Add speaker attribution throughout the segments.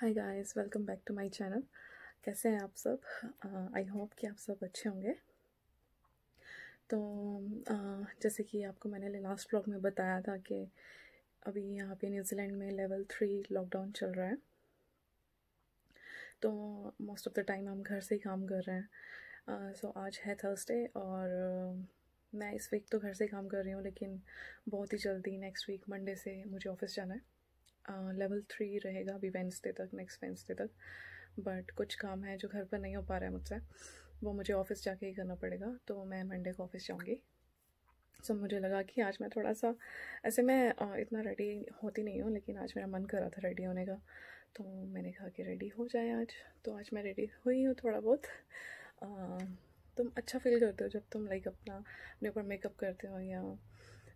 Speaker 1: hi guys welcome back to my channel कैसे हैं आप सब आई uh, होप कि आप सब अच्छे होंगे तो uh, जैसे कि आपको मैंने लास्ट ब्लॉग में बताया था कि अभी यहाँ पे न्यूजीलैंड में लेवल थ्री लॉकडाउन चल रहा है तो मोस्ट ऑफ द टाइम हम घर से ही काम कर रहे हैं सो uh, so, आज है थर्सडे और uh, मैं इस वीक तो घर से काम कर रही हूँ लेकिन बहुत ही जल्दी नेक्स्ट वीक मंडे से मुझे ऑफिस जाना है लेवल थ्री रहेगा अभी वेंसडे तक नेक्स्ट वेंसडे तक बट कुछ काम है जो घर पर नहीं हो पा रहा है मुझसे वो मुझे ऑफिस जाके ही करना पड़ेगा तो मैं मंडे को ऑफिस जाऊँगी सो so, मुझे लगा कि आज मैं थोड़ा सा ऐसे मैं इतना रेडी होती नहीं हूँ लेकिन आज मेरा मन कर रहा था रेडी होने का तो मैंने कहा कि रेडी हो जाए आज तो आज मैं रेडी हुई हूँ थोड़ा बहुत तुम अच्छा फील करते हो जब तुम लाइक अपना अपने ऊपर मेकअप करते हो या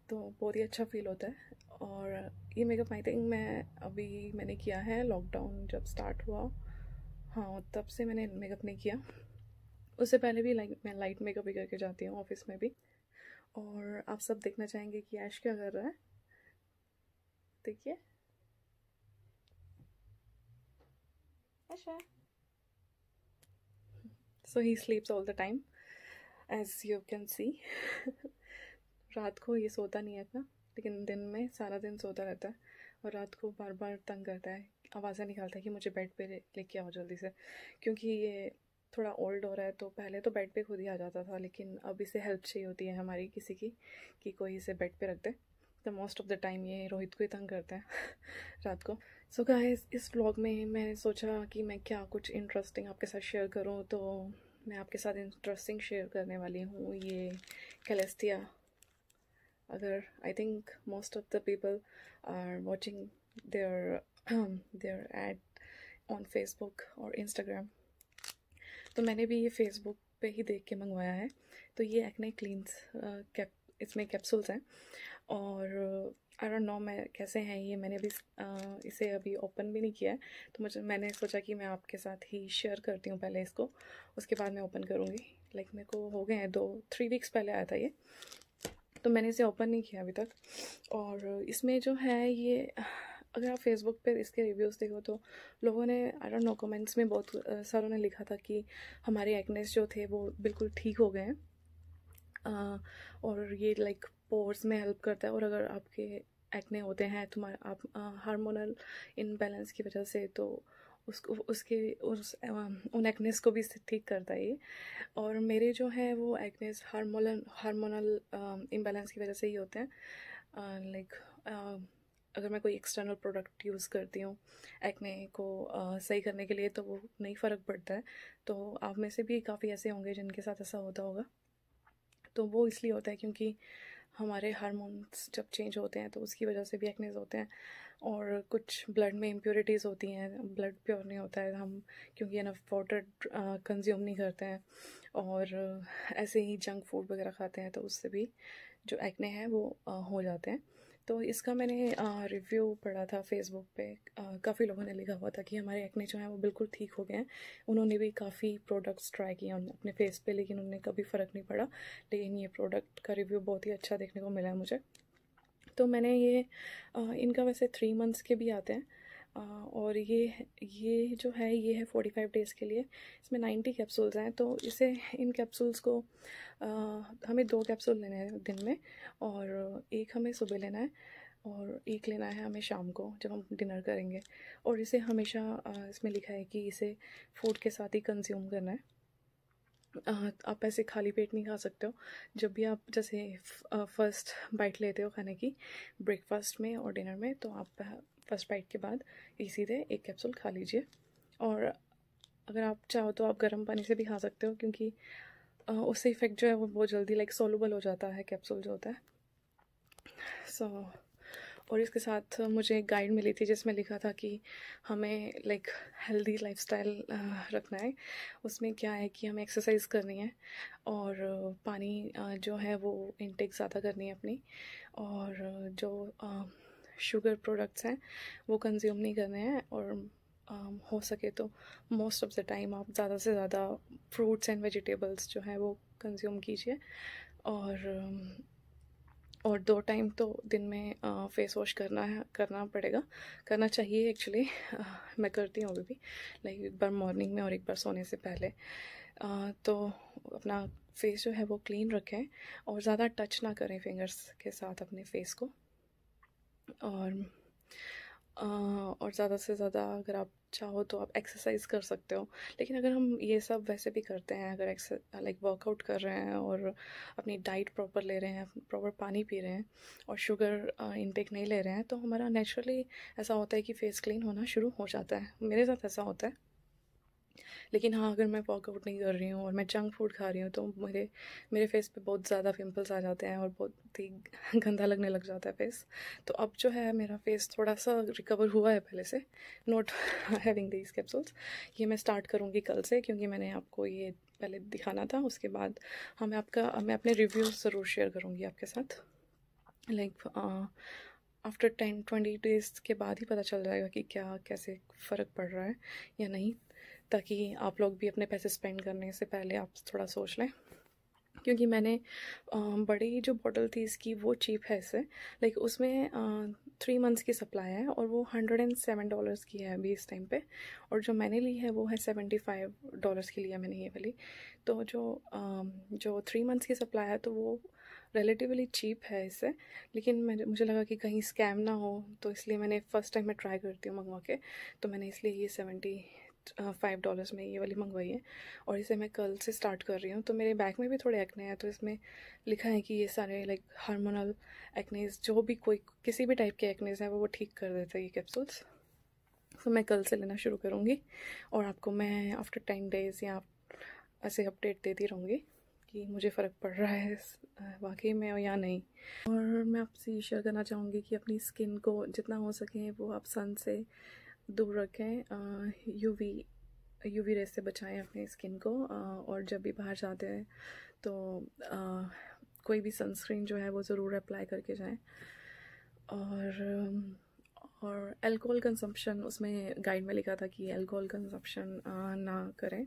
Speaker 1: तो बहुत ही अच्छा फील होता है और ये मेकअप आई थिंक मैं अभी मैंने किया है लॉकडाउन जब स्टार्ट हुआ हाँ तब से मैंने मेकअप नहीं किया उससे पहले भी लाइक मैं लाइट मेकअप ही करके जाती हूँ ऑफिस में भी और आप सब देखना चाहेंगे कि ऐश क्या कर रहा है देखिए अच्छा so he sleeps all the time as you can see रात को ये सोता नहीं है इतना लेकिन दिन में सारा दिन सोता रहता है और रात को बार बार तंग करता है आवाज़ें निकालता है कि मुझे बेड पे लेके आओ जल्दी से क्योंकि ये थोड़ा ओल्ड हो रहा है तो पहले तो बेड पे खुद ही आ जाता था लेकिन अब इसे हेल्प चाहिए होती है हमारी किसी की कि कोई इसे बेड पे रख दे तो मोस्ट ऑफ़ द टाइम ये रोहित को ही तंग करता है रात को सो so गाइस इस व्लॉग में मैंने सोचा कि मैं क्या कुछ इंटरेस्टिंग आपके साथ शेयर करूँ तो मैं आपके साथ इंटरेस्टिंग शेयर करने वाली हूँ ये कैलेस्टिया अगर I think most of the people are watching their their ad on Facebook और इंस्टाग्राम तो मैंने भी ये फेसबुक पे ही देख के मंगवाया है तो ये एक्ने क्लीन्स कैप इसमें कैप्सूल्स हैं और आई नो मैं कैसे हैं ये मैंने अभी इसे अभी ओपन भी नहीं किया है तो मुझे मैंने सोचा कि मैं आपके साथ ही शेयर करती हूँ पहले इसको उसके बाद मैं ओपन करूँगी लाइक मेरे को हो गए हैं दो थ्री वीक्स पहले आया था ये तो मैंने इसे ओपन नहीं किया अभी तक और इसमें जो है ये अगर आप फेसबुक पे इसके रिव्यूज़ देखो तो लोगों ने आई डोंट नो कमेंट्स में बहुत सारों ने लिखा था कि हमारे एक्नेस जो थे वो बिल्कुल ठीक हो गए हैं और ये लाइक पोर्स में हेल्प करता है और अगर आपके एक्ने होते हैं तुम्हारे आप हार्मोनल इनबैलेंस की वजह से तो उसको उसके उस उन एक्नेस को भी ठीक करता है ये और मेरे जो हैं वो एक्नेस हारमोल हारमोनल इम्बेलेंस की वजह से ही होते हैं लाइक अगर मैं कोई एक्सटर्नल प्रोडक्ट यूज़ करती हूँ एक्ने को आ, सही करने के लिए तो वो नहीं फ़र्क पड़ता है तो आप में से भी काफ़ी ऐसे होंगे जिनके साथ ऐसा होता होगा तो वो इसलिए होता है क्योंकि हमारे हारमोन्स जब चेंज होते हैं तो उसकी वजह से भी एक्नेज होते हैं और कुछ ब्लड में इम्प्योरिटीज़ होती हैं ब्लड प्योर नहीं होता है हम क्योंकि इनफ वाटर कंज्यूम नहीं करते हैं और ऐसे ही जंक फूड वगैरह खाते हैं तो उससे भी जो एक्ने हैं वो आ, uh, हो जाते हैं तो इसका मैंने रिव्यू पढ़ा था फेसबुक पे काफ़ी लोगों ने लिखा हुआ था कि हमारे एक्ने जो हैं वो बिल्कुल ठीक हो गए हैं उन्होंने भी काफ़ी प्रोडक्ट्स ट्राई किए अपने फेस पे लेकिन उन्हें कभी फ़र्क नहीं पड़ा लेकिन ये प्रोडक्ट का रिव्यू बहुत ही अच्छा देखने को मिला है मुझे तो मैंने ये इनका वैसे थ्री मंथ्स के भी आते हैं और ये ये जो है ये है फोर्टी फाइव डेज़ के लिए इसमें नाइन्टी कैप्सूल्स हैं तो इसे इन कैप्सूल्स को आ, हमें दो कैप्सूल लेने हैं दिन में और एक हमें सुबह लेना है और एक लेना है हमें शाम को जब हम डिनर करेंगे और इसे हमेशा इसमें लिखा है कि इसे फूड के साथ ही कंज्यूम करना है आप ऐसे खाली पेट नहीं खा सकते हो जब भी आप जैसे फर्स्ट बाइट लेते हो खाने की ब्रेकफास्ट में और डिनर में तो आप फर्स्ट बाइट के बाद ये सीधे एक कैप्सूल खा लीजिए और अगर आप चाहो तो आप गर्म पानी से भी खा सकते हो क्योंकि उससे इफ़ेक्ट जो है वो बहुत जल्दी लाइक सोलूबल हो जाता है कैप्सूल जो होता है सो so, और इसके साथ मुझे एक गाइड मिली थी जिसमें लिखा था कि हमें लाइक हेल्दी लाइफस्टाइल रखना है उसमें क्या है कि हमें एक्सरसाइज करनी है और पानी जो है वो इनटेक ज़्यादा करनी है अपनी और जो शुगर प्रोडक्ट्स हैं वो कंज्यूम नहीं करने हैं और um, हो सके तो मोस्ट ऑफ़ द टाइम आप ज़्यादा से ज़्यादा फ्रूट्स एंड वेजिटेबल्स जो हैं वो कंज्यूम कीजिए और um, और दो टाइम तो दिन में फेस uh, वॉश करना है करना पड़ेगा करना चाहिए एक्चुअली मैं करती हूँ अभी भी लाइक एक बार मॉर्निंग में और एक बार सोने से पहले आ, तो अपना फेस जो है वो क्लीन रखें और ज़्यादा टच ना करें फिंगर्स के साथ अपने फेस को और और ज़्यादा से ज़्यादा अगर आप चाहो तो आप एक्सरसाइज कर सकते हो लेकिन अगर हम ये सब वैसे भी करते हैं अगर एक्सर लाइक वर्कआउट कर रहे हैं और अपनी डाइट प्रॉपर ले रहे हैं प्रॉपर पानी पी रहे हैं और शुगर इनटेक नहीं ले रहे हैं तो हमारा नेचुरली ऐसा होता है कि फेस क्लीन होना शुरू हो जाता है मेरे साथ ऐसा होता है लेकिन हाँ अगर मैं वर्कआउट नहीं कर रही हूँ और मैं जंक फूड खा रही हूँ तो मेरे मेरे फेस पे बहुत ज़्यादा पिंपल्स आ जाते हैं और बहुत ही गंदा लगने लग जाता है फेस तो अब जो है मेरा फेस थोड़ा सा रिकवर हुआ है पहले से नॉट हैविंग दीज कैप्सूल्स ये मैं स्टार्ट करूँगी कल से क्योंकि मैंने आपको ये पहले दिखाना था उसके बाद हाँ मैं आपका मैं अपने रिव्यूज़ ज़रूर शेयर करूँगी आपके साथ like after ten twenty days के बाद ही पता चल जाएगा कि क्या कैसे फ़र्क पड़ रहा है या नहीं ताकि आप लोग भी अपने पैसे स्पेंड करने से पहले आप थोड़ा सोच लें क्योंकि मैंने बड़ी जो बॉटल थी इसकी वो चीप है इससे लाइक उसमें थ्री मंथ्स की सप्लाई है और वो हंड्रेड एंड सेवन डॉलर्स की है अभी इस टाइम पे और जो मैंने ली है वो है सेवेंटी फाइव डॉलर्स की लिया मैंने ये वाली तो जो जो थ्री मंथ्स की सप्लाई है तो वो रिलेटिवली चीप है इससे लेकिन मैं मुझे लगा कि कहीं स्कैम ना हो तो इसलिए मैंने फ़र्स्ट टाइम मैं ट्राई करती हूँ मंगवा के तो मैंने इसलिए ये सेवेंटी फाइव डॉलर्स में ये वाली मंगवाई है और इसे मैं कल से स्टार्ट कर रही हूँ तो मेरे बैक में भी थोड़े एक्ने हैं तो इसमें लिखा है कि ये सारे लाइक हार्मोनल एक्नेज जो भी कोई किसी भी टाइप के एक्नेज हैं वो वो ठीक कर देते हैं ये कैप्सूल्स तो मैं कल से लेना शुरू करूँगी और आपको मैं आफ्टर टेन डेज़ या ऐसे अपडेट देती रहूँगी कि मुझे फ़र्क पड़ रहा है वाकई में या नहीं और मैं आपसे ये शेयर करना चाहूँगी कि अपनी स्किन को जितना हो सके वो आप सन से दूर रखें यूवी यूवी रेस से बचाएं अपने स्किन को आ, और जब भी बाहर जाते हैं तो आ, कोई भी सनस्क्रीन जो है वो ज़रूर अप्लाई करके जाएं और और अल्कोहल कंजप्शन उसमें गाइड में लिखा था कि अल्कोहल कंजप्शन ना करें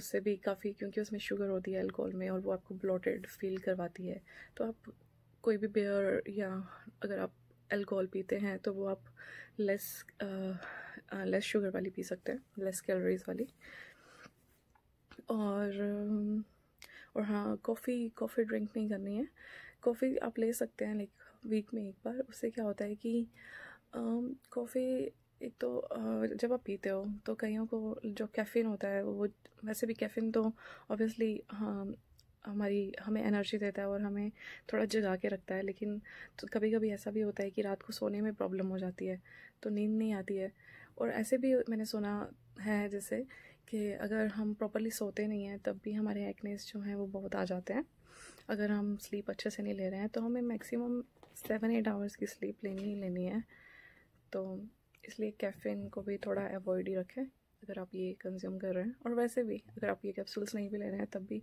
Speaker 1: उससे भी काफ़ी क्योंकि उसमें शुगर होती है अल्कोहल में और वो आपको ब्लॉटेड फील करवाती है तो आप कोई भी बियर या अगर आप अल्कोहल पीते हैं तो वो आप लेस लेस शुगर वाली पी सकते हैं लेस कैलोरीज वाली और और हाँ कॉफ़ी कॉफ़ी ड्रिंक नहीं करनी है कॉफ़ी आप ले सकते हैं लाइक वीक में एक बार उससे क्या होता है कि कॉफ़ी एक तो आ, जब आप पीते हो तो कईयों को जो कैफ़ीन होता है वो वैसे भी कैफ़ीन तो ऑब्वियसली हाँ हमारी हमें एनर्जी देता है और हमें थोड़ा जगा के रखता है लेकिन तो कभी कभी ऐसा भी होता है कि रात को सोने में प्रॉब्लम हो जाती है तो नींद नहीं आती है और ऐसे भी मैंने सुना है जैसे कि अगर हम प्रॉपरली सोते नहीं हैं तब भी हमारे एक्नेस जो हैं वो बहुत आ जाते हैं अगर हम स्लीप अच्छे से नहीं ले रहे हैं तो हमें मैक्सिमम सेवन एट आवर्स की स्लीप लेनी ही लेनी है तो इसलिए कैफ़िन को भी थोड़ा अवॉइड ही रखें अगर आप ये कंज्यूम कर रहे हैं और वैसे भी अगर आप ये कैप्सूल्स नहीं भी ले रहे हैं तब भी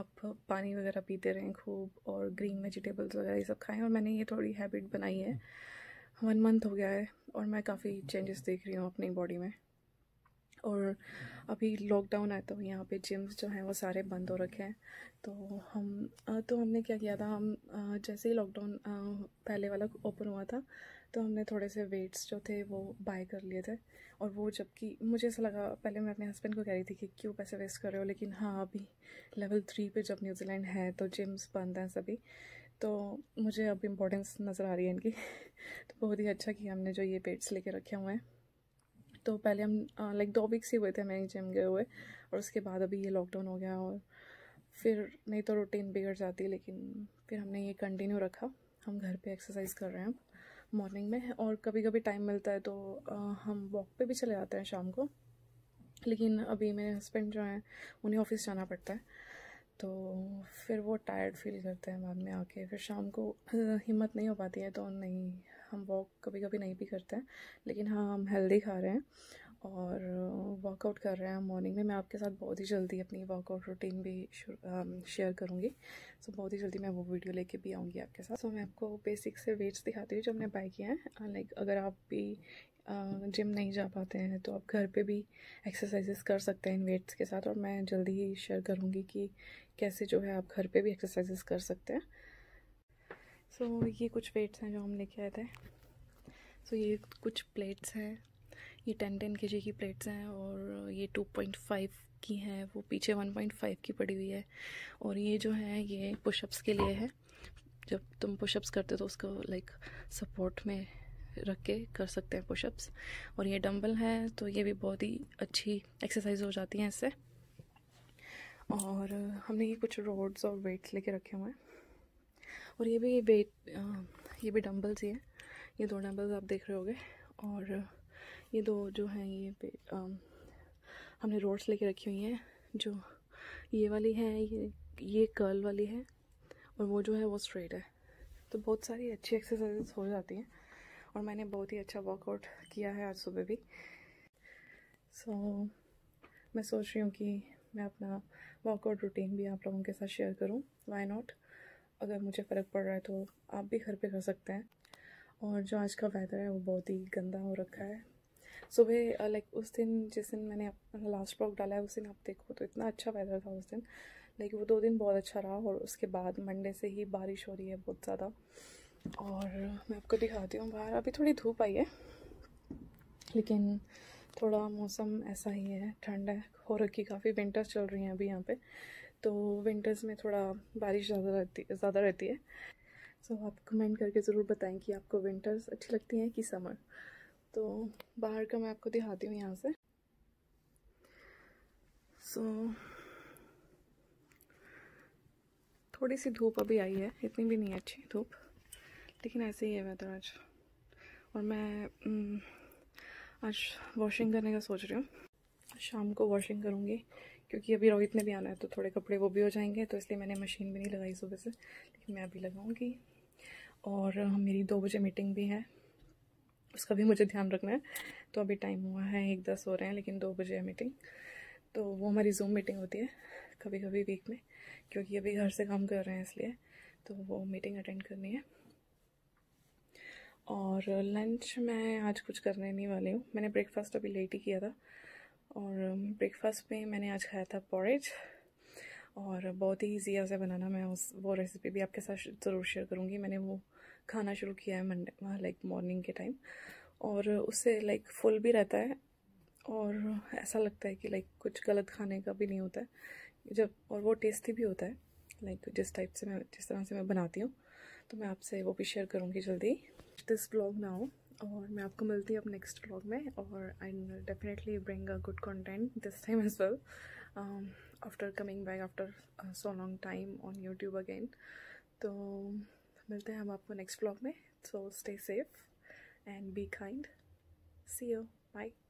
Speaker 1: आप पानी वगैरह पीते रहें खूब और ग्रीन वेजिटेबल्स वगैरह ये सब खाएं और मैंने ये थोड़ी हैबिट बनाई है वन मंथ हो गया है और मैं काफ़ी चेंजेस देख रही हूँ अपनी बॉडी में और अभी लॉकडाउन आया तो यहाँ पे जिम्स जो हैं वो सारे बंद हो रखे हैं तो हम तो हमने क्या किया था हम जैसे ही लॉकडाउन पहले वाला ओपन हुआ था तो हमने थोड़े से वेट्स जो थे वो बाय कर लिए थे और वो जबकि मुझे ऐसा लगा पहले मैं अपने हस्बैंड को कह रही थी कि क्यों पैसे वेस्ट कर रहे हो लेकिन हाँ अभी लेवल थ्री पे जब न्यूजीलैंड है तो जिम्स बंद हैं सभी तो मुझे अब इम्पोर्टेंस नज़र आ रही है इनकी तो बहुत ही अच्छा किया हमने जो ये पेट्स लेके रखे हुए हैं तो पहले हम लाइक दो वीक्स ही हुए थे हमें जिम गए हुए और उसके बाद अभी ये लॉकडाउन हो गया और फिर नहीं तो रूटीन बिगड़ जाती लेकिन फिर हमने ये कंटिन्यू रखा हम घर पे एक्सरसाइज कर रहे हैं मॉर्निंग में और कभी कभी टाइम मिलता है तो आ, हम वॉक पे भी चले जाते हैं शाम को लेकिन अभी मेरे हस्बैंड जो हैं उन्हें ऑफिस जाना पड़ता है तो फिर वो टायर्ड फील करते हैं बाद में आके फिर शाम को हिम्मत नहीं हो पाती है तो नहीं हम वॉक कभी कभी नहीं भी करते हैं लेकिन हाँ हम हेल्दी खा रहे हैं और वर्कआउट कर रहे हैं मॉर्निंग में मैं आपके साथ बहुत ही जल्दी अपनी वर्कआउट रूटीन भी शेयर करूँगी सो बहुत ही जल्दी मैं वो वीडियो लेके भी आऊँगी आपके साथ सो so, मैं आपको बेसिक से वेट्स दिखाती हूँ जो हमने बाई किए हैं लाइक अगर आप भी जिम नहीं जा पाते हैं तो आप घर पे भी एक्सरसाइजेस कर सकते हैं इन वेट्स के साथ और मैं जल्दी ही शेयर करूँगी कि कैसे जो है आप घर पर भी एक्सरसाइजेस कर सकते हैं सो so, ये कुछ वेट्स हैं जो हम लेके आए थे सो so, ये कुछ प्लेट्स हैं ये टेन टेन के जी की प्लेट्स हैं और ये टू पॉइंट फाइव की हैं वो पीछे वन पॉइंट फाइव की पड़ी हुई है और ये जो है ये पुशअप्स के लिए है जब तुम पुशअप्स करते हो तो उसको लाइक सपोर्ट में रख के कर सकते हैं पुशअप्स और ये डम्बल है तो ये भी बहुत ही अच्छी एक्सरसाइज हो जाती है इससे और हमने ये कुछ रोड्स और वेट्स लेके रखे हुए हैं और ये भी वेट ये भी डम्बल्स ही हैं ये दो डम्बल्स आप देख रहे होगे और ये दो जो हैं ये आ, हमने रोड्स लेके रखी हुई हैं जो ये वाली है ये ये कर्ल वाली है और वो जो है वो स्ट्रेट है तो बहुत सारी अच्छी एक्सरसाइज हो जाती हैं और मैंने बहुत ही अच्छा वर्कआउट किया है आज सुबह भी सो so, मैं सोच रही हूँ कि मैं अपना वर्कआउट रूटीन भी आप लोगों के साथ शेयर करूँ वाई नॉट अगर मुझे फ़र्क पड़ रहा है तो आप भी घर पे कर सकते हैं और जो आज का वेदर है वो बहुत ही गंदा हो रखा है सुबह लाइक उस दिन जिस दिन मैंने लास्ट मतलब ब्लॉग डाला है उस दिन आप देखो तो इतना अच्छा वेदर था उस दिन लाइक वो दो दिन बहुत अच्छा रहा और उसके बाद मंडे से ही बारिश हो रही है बहुत ज़्यादा और मैं आपको दिखाती हूँ बाहर अभी थोड़ी धूप आई है लेकिन थोड़ा मौसम ऐसा ही है ठंड है हो रखी काफ़ी विंटर्स चल रही हैं अभी यहाँ पे तो विंटर्स में थोड़ा बारिश ज़्यादा रहती ज़्यादा रहती है सो so, आप कमेंट करके ज़रूर बताएं कि आपको विंटर्स अच्छी लगती हैं कि समर तो बाहर का मैं आपको दिखाती हूँ यहाँ से सो so, थोड़ी सी धूप अभी आई है इतनी भी नहीं अच्छी धूप लेकिन ऐसे ही है वेदर आज और मैं आज वॉशिंग करने का सोच रही हूँ शाम को वॉशिंग करूँगी क्योंकि अभी रोहित ने भी आना है तो थोड़े कपड़े वो भी हो जाएंगे तो इसलिए मैंने मशीन भी नहीं लगाई सुबह से लेकिन मैं अभी लगाऊँगी और मेरी दो बजे मीटिंग भी है उसका भी मुझे ध्यान रखना है तो अभी टाइम हुआ है एक दस हो रहे हैं लेकिन दो बजे है मीटिंग तो वो हमारी जूम मीटिंग होती है कभी कभी वीक में क्योंकि अभी घर से काम कर रहे हैं इसलिए तो वो मीटिंग अटेंड करनी है और लंच मैं आज कुछ करने नहीं वाली हूँ मैंने ब्रेकफास्ट अभी लेट ही किया था और ब्रेकफास्ट um, में मैंने आज खाया था पॉरेज और बहुत ही ईजी से बनाना मैं उस वो रेसिपी भी आपके साथ ज़रूर शेयर करूँगी मैंने वो खाना शुरू किया है मंडे लाइक मॉर्निंग के टाइम और उससे लाइक फुल भी रहता है और ऐसा लगता है कि लाइक कुछ गलत खाने का भी नहीं होता है जब और वो टेस्टी भी होता है लाइक जिस टाइप से मैं जिस तरह से मैं बनाती हूँ तो मैं आपसे वो भी शेयर करूँगी जल्दी दिस ब्लॉग ना हो और मैं आपको मिलती हूँ अब नेक्स्ट ब्लॉग में और I definitely bring a good content this time as well after coming back after so long time on YouTube again तो मिलते हैं हम आपको नेक्स्ट ब्लॉग में so stay safe and be kind see you bye